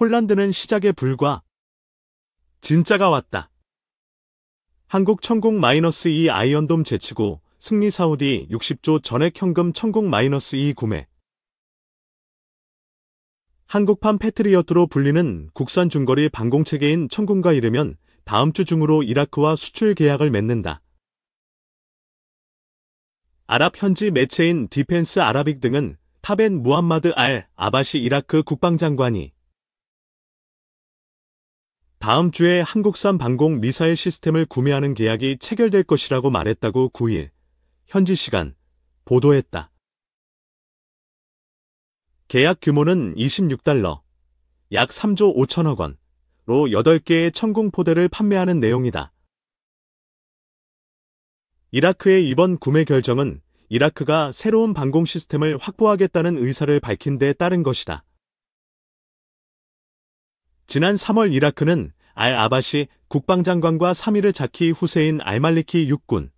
폴란드는 시작에 불과 진짜가 왔다. 한국 천국 마이너스 2 아이언돔 제치고 승리 사우디 60조 전액 현금 천국 마이너스 2 구매 한국판 패트리어트로 불리는 국산 중거리 방공체계인 천공과 이르면 다음 주 중으로 이라크와 수출 계약을 맺는다. 아랍 현지 매체인 디펜스 아라빅 등은 타벤 무함마드 알 아바시 이라크 국방장관이 다음 주에 한국산 방공 미사일 시스템을 구매하는 계약이 체결될 것이라고 말했다고 9일 현지 시간 보도했다. 계약 규모는 26달러, 약 3조 5천억 원으로 8개의 천공포대를 판매하는 내용이다. 이라크의 이번 구매 결정은 이라크가 새로운 방공 시스템을 확보하겠다는 의사를 밝힌 데 따른 것이다. 지난 3월 이라크는 알 아바시 국방장관과 3일을 자키 후세인 알말리키 육군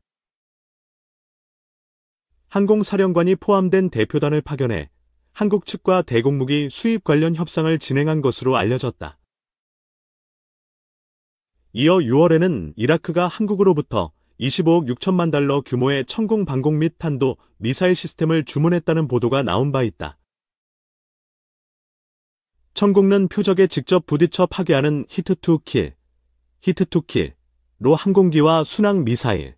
항공사령관이 포함된 대표단을 파견해 한국 측과 대공무기 수입 관련 협상을 진행한 것으로 알려졌다. 이어 6월에는 이라크가 한국으로부터 25억 6천만 달러 규모의 천공 방공 및 탄도 미사일 시스템을 주문했다는 보도가 나온 바 있다. 천국는 표적에 직접 부딪혀 파괴하는 히트투킬히트투킬로 항공기와 순항 미사일,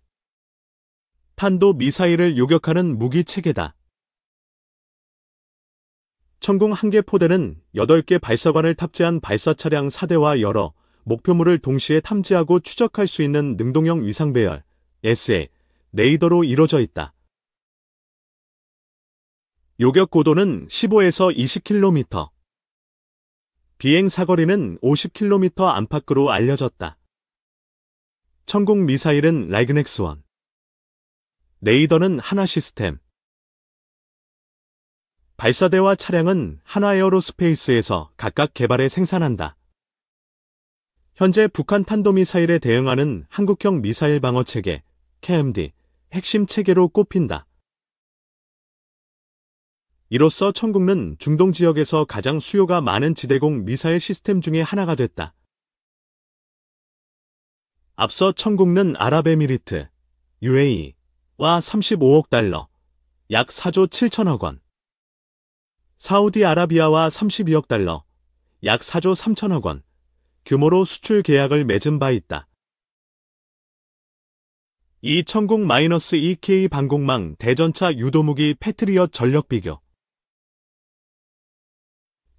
탄도 미사일을 요격하는 무기 체계다. 천궁 한개 포대는 8개 발사관을 탑재한 발사 차량 4대와 여러 목표물을 동시에 탐지하고 추적할 수 있는 능동형 위상 배열 SA 레이더로 이루어져 있다. 요격 고도는 15에서 20km, 비행 사거리는 50km 안팎으로 알려졌다. 천국 미사일은 라이그넥스원 레이더는 하나 시스템. 발사대와 차량은 하나 에어로스페이스에서 각각 개발해 생산한다. 현재 북한 탄도미사일에 대응하는 한국형 미사일 방어 체계, KMD, 핵심 체계로 꼽힌다. 이로써 천국는 중동 지역에서 가장 수요가 많은 지대공 미사일 시스템 중에 하나가 됐다. 앞서 천국는 아랍에미리트, UAE와 35억 달러, 약 4조 7천억 원, 사우디아라비아와 32억 달러, 약 4조 3천억 원 규모로 수출 계약을 맺은 바 있다. 이 천국 마이너스 2K 방공망 대전차 유도무기 패트리엇 전력 비교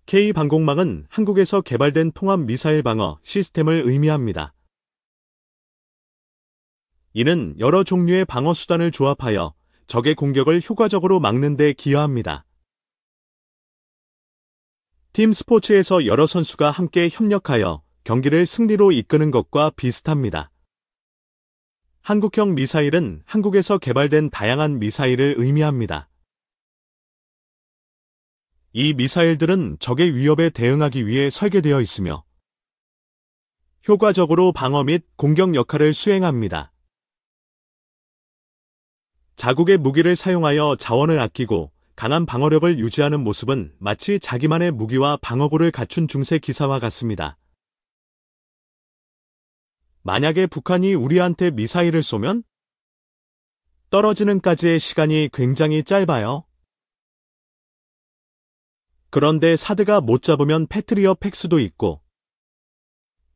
K-방공망은 한국에서 개발된 통합 미사일 방어 시스템을 의미합니다. 이는 여러 종류의 방어 수단을 조합하여 적의 공격을 효과적으로 막는 데 기여합니다. 팀 스포츠에서 여러 선수가 함께 협력하여 경기를 승리로 이끄는 것과 비슷합니다. 한국형 미사일은 한국에서 개발된 다양한 미사일을 의미합니다. 이 미사일들은 적의 위협에 대응하기 위해 설계되어 있으며 효과적으로 방어 및 공격 역할을 수행합니다. 자국의 무기를 사용하여 자원을 아끼고 강한 방어력을 유지하는 모습은 마치 자기만의 무기와 방어구를 갖춘 중세 기사와 같습니다. 만약에 북한이 우리한테 미사일을 쏘면 떨어지는까지의 시간이 굉장히 짧아요. 그런데 사드가 못 잡으면 패트리어 팩스도 있고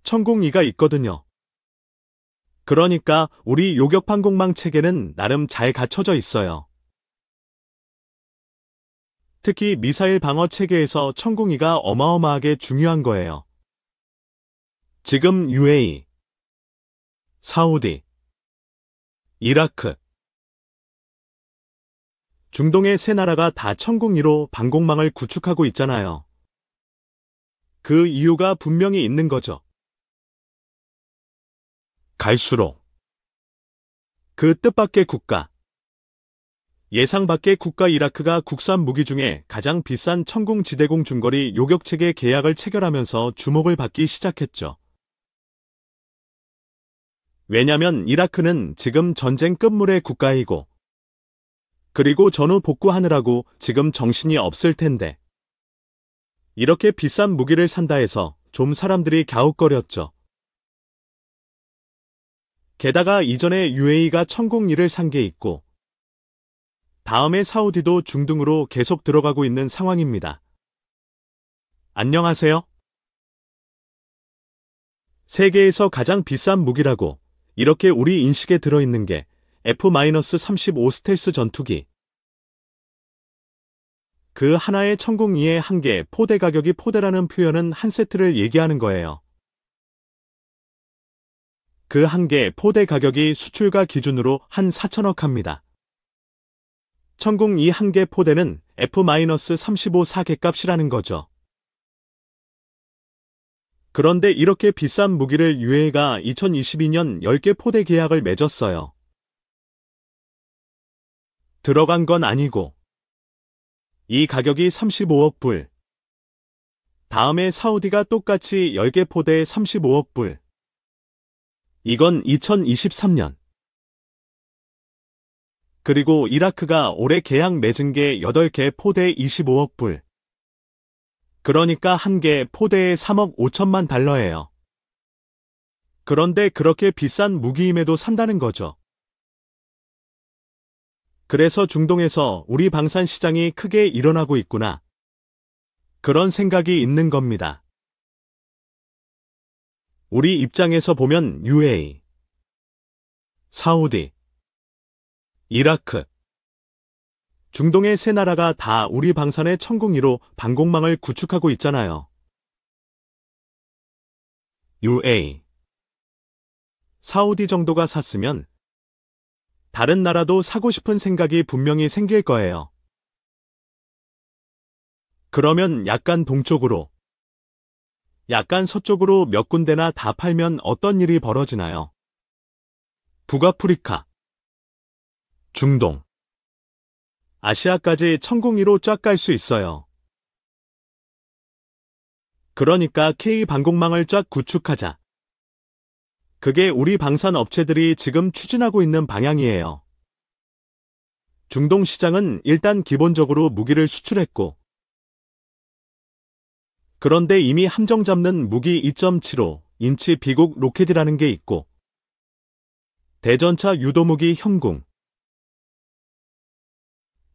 천공이가 있거든요. 그러니까 우리 요격판공망 체계는 나름 잘 갖춰져 있어요. 특히 미사일 방어 체계에서 천공이가 어마어마하게 중요한 거예요. 지금 UAE, 사우디, 이라크, 중동의 세 나라가 다천국위로 방공망을 구축하고 있잖아요. 그 이유가 분명히 있는 거죠. 갈수록 그 뜻밖의 국가 예상 밖의 국가 이라크가 국산 무기 중에 가장 비싼 천궁 지대공 중거리 요격체계 계약을 체결하면서 주목을 받기 시작했죠. 왜냐면 이라크는 지금 전쟁 끝물의 국가이고 그리고 전후 복구하느라고 지금 정신이 없을 텐데. 이렇게 비싼 무기를 산다 해서 좀 사람들이 갸웃거렸죠. 게다가 이전에 UAE가 천공 일을 산게 있고 다음에 사우디도 중등으로 계속 들어가고 있는 상황입니다. 안녕하세요. 세계에서 가장 비싼 무기라고 이렇게 우리 인식에 들어있는 게 F-35 스텔스 전투기, 그 하나의 천국 위에 한개 포대 가격이 포대라는 표현은 한 세트를 얘기하는 거예요. 그 한 개 포대 가격이 수출가 기준으로 한 4천억 합니다. 천국 이한 개 포대는 F-35 4개 값이라는 거죠. 그런데 이렇게 비싼 무기를 유해가 2022년 10개 포대 계약을 맺었어요. 들어간 건 아니고 이 가격이 35억 불. 다음에 사우디가 똑같이 10개 포대에 35억 불. 이건 2023년. 그리고 이라크가 올해 계약 맺은 게 8개 포대에 25억 불. 그러니까 한 개 포대에 3억 5천만 달러예요. 그런데 그렇게 비싼 무기임에도 산다는 거죠. 그래서 중동에서 우리 방산 시장이 크게 일어나고 있구나. 그런 생각이 있는 겁니다. 우리 입장에서 보면 UAE, 사우디, 이라크, 중동의 세 나라가 다 우리 방산의 천공이로 방공망을 구축하고 있잖아요. UAE, 사우디 정도가 샀으면 다른 나라도 사고 싶은 생각이 분명히 생길 거예요. 그러면 약간 동쪽으로, 약간 서쪽으로 몇 군데나 다 팔면 어떤 일이 벌어지나요? 북아프리카, 중동, 아시아까지 천공이로 쫙 갈 수 있어요. 그러니까 K 방공망을 쫙 구축하자. 그게 우리 방산 업체들이 지금 추진하고 있는 방향이에요. 중동 시장은 일단 기본적으로 무기를 수출했고, 그런데 이미 함정 잡는 무기 2.75 인치 비국 로켓이라는 게 있고, 대전차 유도무기 형궁,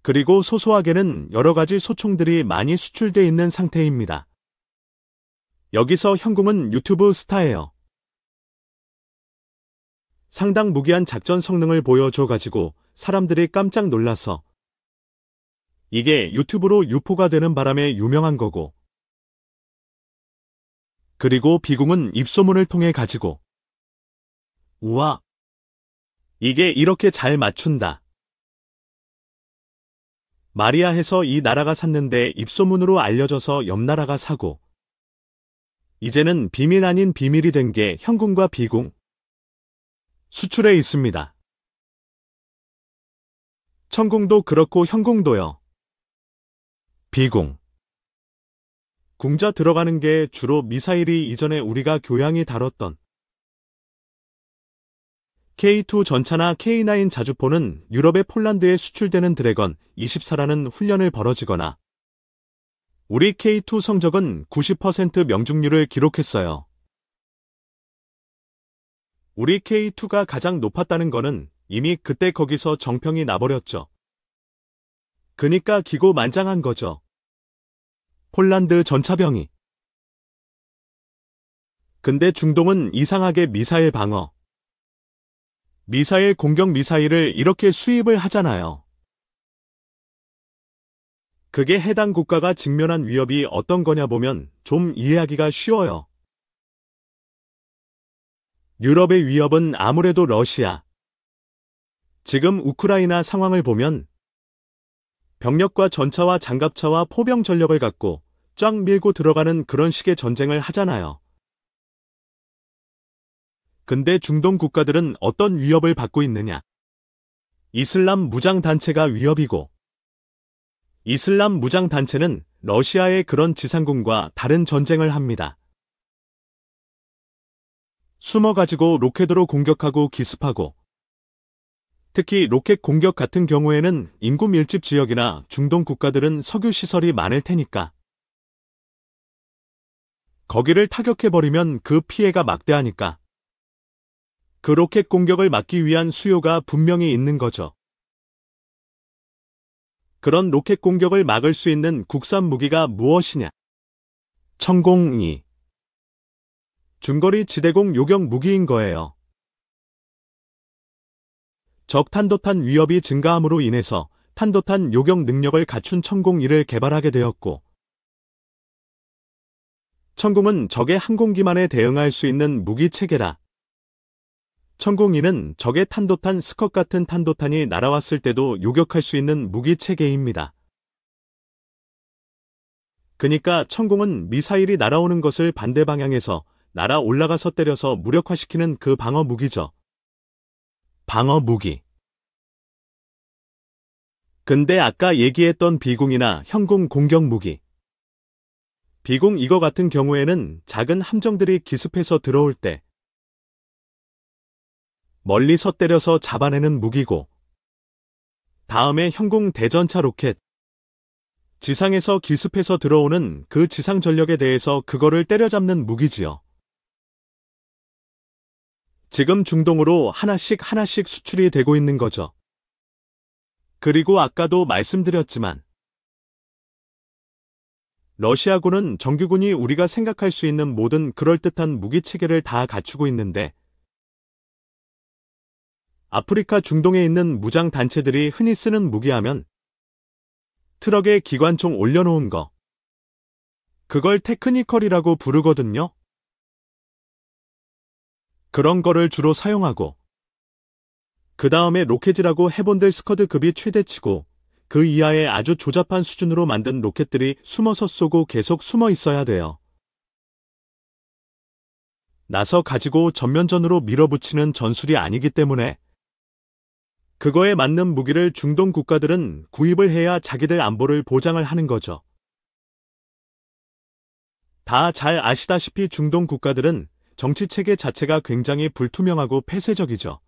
그리고 소소하게는 여러 가지 소총들이 많이 수출돼 있는 상태입니다. 여기서 형궁은 유튜브 스타예요. 상당 무기한 작전 성능을 보여줘가지고 사람들이 깜짝 놀라서 이게 유튜브로 유포가 되는 바람에 유명한 거고 그리고 비궁은 입소문을 통해 가지고 우와 이게 이렇게 잘 맞춘다 마리아 해서 이 나라가 샀는데 입소문으로 알려져서 옆 나라가 사고 이제는 비밀 아닌 비밀이 된 게 현궁과 비궁 수출에 있습니다. 천궁도 그렇고 현궁도요. 비궁. 궁자 들어가는 게 주로 미사일이 이전에 우리가 교양이 다뤘던 K2 전차나 K9 자주포는 유럽의 폴란드에 수출되는 드래건 24라는 훈련을 벌어지거나 우리 K2 성적은 90% 명중률을 기록했어요. 우리 K2가 가장 높았다는 거는 이미 그때 거기서 정평이 나버렸죠. 그니까 기고만장한 거죠. 폴란드 전차병이. 근데 중동은 이상하게 미사일 방어. 미사일 공격 미사일을 이렇게 수입을 하잖아요. 그게 해당 국가가 직면한 위협이 어떤 거냐 보면 좀 이해하기가 쉬워요. 유럽의 위협은 아무래도 러시아. 지금 우크라이나 상황을 보면 병력과 전차와 장갑차와 포병 전력을 갖고 쫙 밀고 들어가는 그런 식의 전쟁을 하잖아요. 근데 중동 국가들은 어떤 위협을 받고 있느냐? 이슬람 무장단체가 위협이고, 이슬람 무장단체는 러시아의 그런 지상군과 다른 전쟁을 합니다. 숨어가지고 로켓으로 공격하고 기습하고 특히 로켓 공격 같은 경우에는 인구 밀집 지역이나 중동 국가들은 석유 시설이 많을 테니까. 거기를 타격해버리면 그 피해가 막대하니까. 그 로켓 공격을 막기 위한 수요가 분명히 있는 거죠. 그런 로켓 공격을 막을 수 있는 국산 무기가 무엇이냐? 천공이 중거리 지대공 요격 무기인 거예요. 적탄도탄 위협이 증가함으로 인해서 탄도탄 요격 능력을 갖춘 천공이를 개발하게 되었고 천공은 적의 항공기만에 대응할 수 있는 무기체계라 천공이는 적의 탄도탄 스컷 같은 탄도탄이 날아왔을 때도 요격할 수 있는 무기체계입니다. 그니까 천공은 미사일이 날아오는 것을 반대 방향에서 날아 올라가서 때려서 무력화시키는 그 방어 무기죠. 방어 무기. 근데 아까 얘기했던 비공이나 현공 공격 무기. 비공 이거 같은 경우에는 작은 함정들이 기습해서 들어올 때 멀리서 때려서 잡아내는 무기고 다음에 현공 대전차 로켓 지상에서 기습해서 들어오는 그 지상 전력에 대해서 그거를 때려잡는 무기지요. 지금 중동으로 하나씩 하나씩 수출이 되고 있는 거죠. 그리고 아까도 말씀드렸지만 러시아군은 정규군이 우리가 생각할 수 있는 모든 그럴듯한 무기체계를 다 갖추고 있는데 아프리카 중동에 있는 무장단체들이 흔히 쓰는 무기하면 트럭에 기관총 올려놓은 거 그걸 테크니컬이라고 부르거든요. 그런 거를 주로 사용하고 그 다음에 로켓이라고 해본들 스커드급이 최대치고 그 이하의 아주 조잡한 수준으로 만든 로켓들이 숨어서 쏘고 계속 숨어 있어야 돼요. 나서 가지고 전면전으로 밀어붙이는 전술이 아니기 때문에 그거에 맞는 무기를 중동 국가들은 구입을 해야 자기들 안보를 보장을 하는 거죠. 다 잘 아시다시피 중동 국가들은 정치 체계 자체가 굉장히 불투명하고 폐쇄적이죠.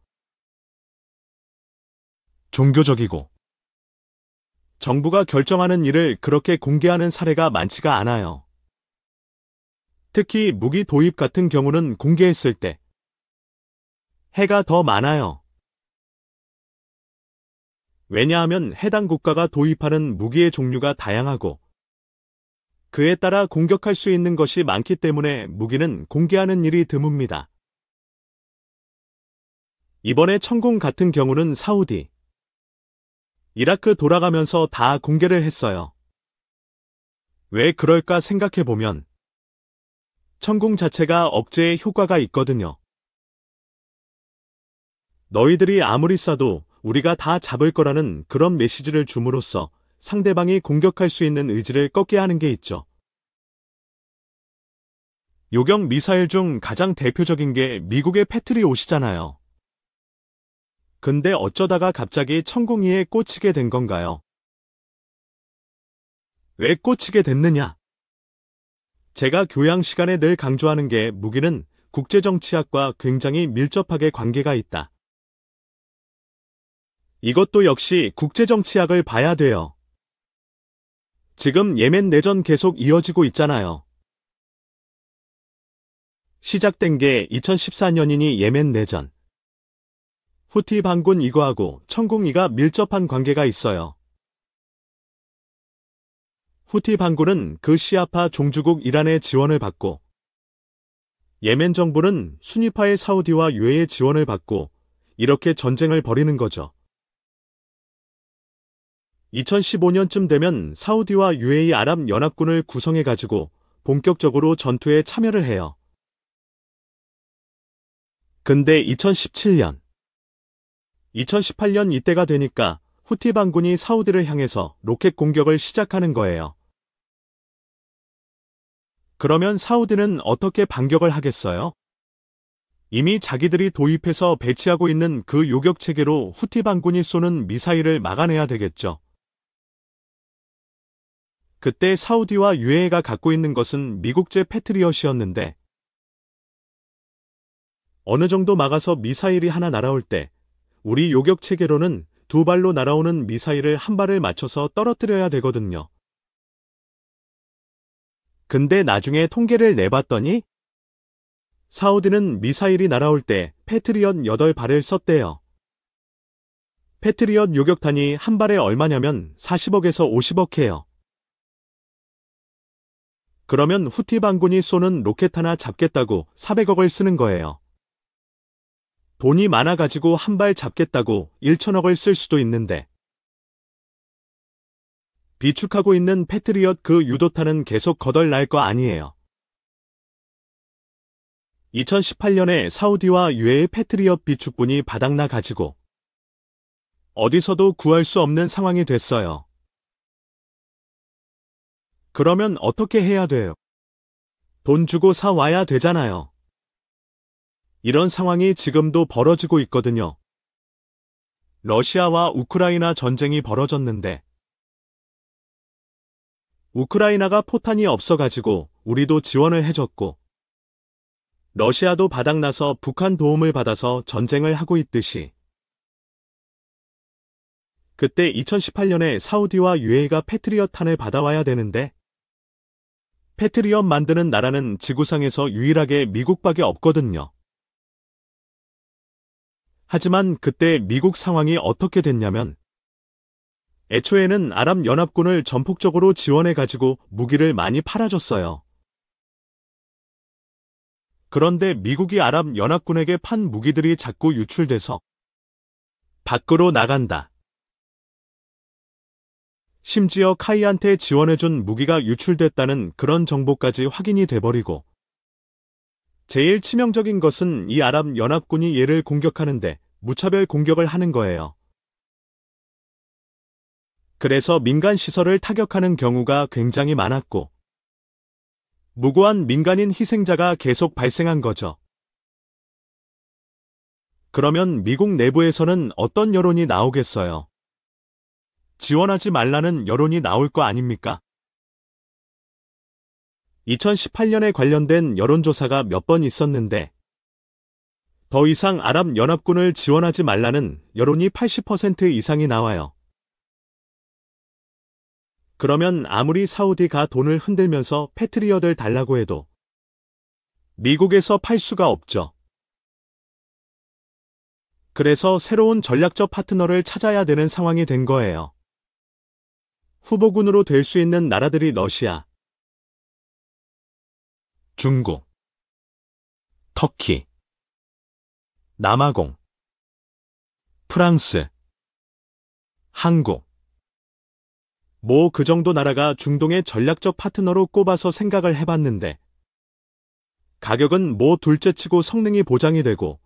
종교적이고 정부가 결정하는 일을 그렇게 공개하는 사례가 많지가 않아요. 특히 무기 도입 같은 경우는 공개했을 때 해가 더 많아요. 왜냐하면 해당 국가가 도입하는 무기의 종류가 다양하고 그에 따라 공격할 수 있는 것이 많기 때문에 무기는 공개하는 일이 드뭅니다. 이번에 천공 같은 경우는 사우디, 이라크 돌아가면서 다 공개를 했어요. 왜 그럴까 생각해보면 천공 자체가 억제의 효과가 있거든요. 너희들이 아무리 싸도 우리가 다 잡을 거라는 그런 메시지를 줌으로써 상대방이 공격할 수 있는 의지를 꺾게 하는 게 있죠. 요격 미사일 중 가장 대표적인 게 미국의 패트리오시잖아요. 근데 어쩌다가 갑자기 천공이에 꽂히게 된 건가요? 왜 꽂히게 됐느냐? 제가 교양 시간에 늘 강조하는 게 무기는 국제정치학과 굉장히 밀접하게 관계가 있다. 이것도 역시 국제정치학을 봐야 돼요. 지금 예멘 내전 계속 이어지고 있잖아요. 시작된 게 2014년이니 예멘 내전. 후티 반군 이거하고 천공이가 밀접한 관계가 있어요. 후티 반군은 그 시아파 종주국 이란의 지원을 받고 예멘 정부는 순위파의 사우디와 유해의 지원을 받고 이렇게 전쟁을 벌이는 거죠. 2015년쯤 되면 사우디와 유해의 아랍연합군을 구성해가지고 본격적으로 전투에 참여를 해요. 근데 2017년 2018년 이때가 되니까 후티 반군이 사우디를 향해서 로켓 공격을 시작하는 거예요. 그러면 사우디는 어떻게 반격을 하겠어요? 이미 자기들이 도입해서 배치하고 있는 그 요격 체계로 후티 반군이 쏘는 미사일을 막아내야 되겠죠. 그때 사우디와 유해가 갖고 있는 것은 미국제 패트리엇이었는데 어느 정도 막아서 미사일이 하나 날아올 때 우리 요격 체계로는 두 발로 날아오는 미사일을 한 발을 맞춰서 떨어뜨려야 되거든요. 근데 나중에 통계를 내봤더니 사우디는 미사일이 날아올 때패트리언 8발을 썼대요. 패트리언 요격탄이 한 발에 얼마냐면 40억에서 50억 해요. 그러면 후티 반군이 쏘는 로켓 하나 잡겠다고 400억을 쓰는 거예요. 돈이 많아가지고 한 발 잡겠다고 1천억을 쓸 수도 있는데 비축하고 있는 패트리엇 그 유도탄은 계속 거덜날 거 아니에요. 2018년에 사우디와 유해의 패트리엇 비축분이 바닥나 가지고 어디서도 구할 수 없는 상황이 됐어요. 그러면 어떻게 해야 돼요? 돈 주고 사와야 되잖아요. 이런 상황이 지금도 벌어지고 있거든요. 러시아와 우크라이나 전쟁이 벌어졌는데 우크라이나가 포탄이 없어가지고 우리도 지원을 해줬고 러시아도 바닥나서 북한 도움을 받아서 전쟁을 하고 있듯이 그때 2018년에 사우디와 UAE가 패트리어탄을 받아와야 되는데 패트리엇 만드는 나라는 지구상에서 유일하게 미국밖에 없거든요. 하지만 그때 미국 상황이 어떻게 됐냐면 애초에는 아랍연합군을 전폭적으로 지원해가지고 무기를 많이 팔아줬어요. 그런데 미국이 아랍연합군에게 판 무기들이 자꾸 유출돼서 밖으로 나간다. 심지어 카이한테 지원해준 무기가 유출됐다는 그런 정보까지 확인이 돼버리고 제일 치명적인 것은 이 아랍연합군이 얘를 공격하는데 무차별 공격을 하는 거예요. 그래서 민간 시설을 타격하는 경우가 굉장히 많았고 무고한 민간인 희생자가 계속 발생한 거죠. 그러면 미국 내부에서는 어떤 여론이 나오겠어요? 지원하지 말라는 여론이 나올 거 아닙니까? 2018년에 관련된 여론조사가 몇 번 있었는데 더 이상 아랍연합군을 지원하지 말라는 여론이 80% 이상이 나와요. 그러면 아무리 사우디가 돈을 흔들면서 패트리어들 달라고 해도 미국에서 팔 수가 없죠. 그래서 새로운 전략적 파트너를 찾아야 되는 상황이 된 거예요. 후보군으로 될 수 있는 나라들이 러시아, 중국, 터키, 남아공, 프랑스, 한국. 뭐 그 정도 나라가 중동의 전략적 파트너로 꼽아서 생각을 해봤는데, 가격은 뭐 둘째 치고 성능이 보장이 되고,